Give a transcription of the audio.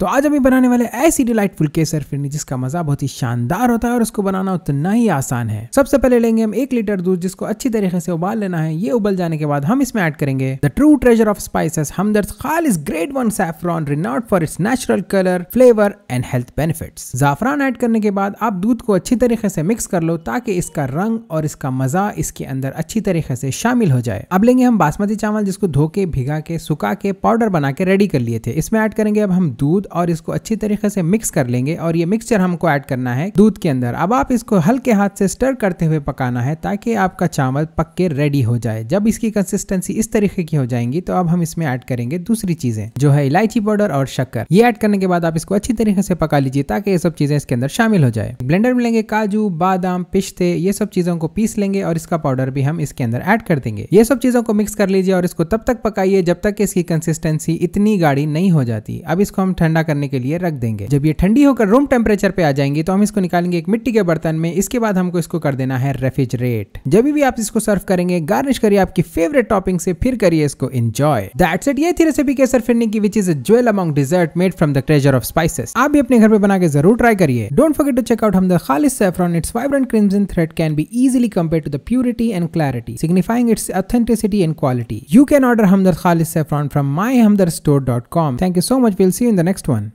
तो आज अभी बनाने वाले ऐसी डिलाइटफुल केसर फिरनी जिसका मजा बहुत ही शानदार होता है और उसको बनाना उतना ही आसान है सबसे पहले लेंगे हम एक लीटर दूध जिसको अच्छी तरीके से उबाल लेना है ये उबल जाने के बाद हम इसमें ऐड करेंगे the true treasure of spices खाल is great one saffron renowned for its natural colour flavour and health benefit जाफरान ऐड करने के बाद आप दूध को अच्छी तरीके से मिक्स कर लो ताकि इसका रंग और इसका मजा इसके अंदर अच्छी तरीके से शामिल हो जाए अब लेंगे हम बासमती चावल जिसको धो के भिगा के सुखा के पाउडर बना के रेडी कर लिए थे इसमें ऐड करेंगे अब हम दूध दूध और इसको अच्छी तरीके से मिक्स कर लेंगे और ये मिक्सचर हमको ऐड करना है दूध के अंदर अब आप इसको हल्के हाथ से स्टर करते हुए पकाना है ताकि आपका चावल पक के रेडी हो जाए जब इसकी कंसिस्टेंसी इस तरीके की हो जाएंगी तो अब हम इसमें ऐड करेंगे दूसरी चीजें जो है इलायची पाउडर और शक्कर ये ऐड करने के बाद आप इसको अच्छी तरीके से पका लीजिए ताकि ये सब चीजें इसके अंदर शामिल हो जाए ब्लेंडर में लेंगे काजू बादाम पिस्ते ये सब चीजों को पीस लेंगे और इसका पाउडर भी हम इसके अंदर ऐड कर देंगे ये सब चीजों को मिक्स कर लीजिए और इसको तब तक पकाइए जब तक इसकी कंसिस्टेंसी इतनी गाढ़ी नहीं हो जाती अब इसको हम ठंड ठंडा करने के लिए रख देंगे जब ये ठंडी होकर रूम टेम्परेचर पे आ जाएंगी तो हम इसको निकालेंगे एक मिट्टी के बर्तन में इसके बाद हमको इसको कर देना है रेफ्रिजरेट जब भी आप इसको सर्व करेंगे गार्निश करिए आपकी फेवरेट टॉपिंग से फिर करिए इसको इंजॉय दैट्स इट ये थी रेसिपी केसर फिरने की which is jewel among dessert made from the treasure of spices आप भी अपने घर पे बना के जरूर ट्राई करिए डोंट फॉरगेट टू चेकआउट हम the Khalis saffron its vibrant thread can be easily compare to the compared and clarity signifying its authenticity and quality you can order You Khalis saffron from my Saffron store dot com thank you so much will see in the next next one.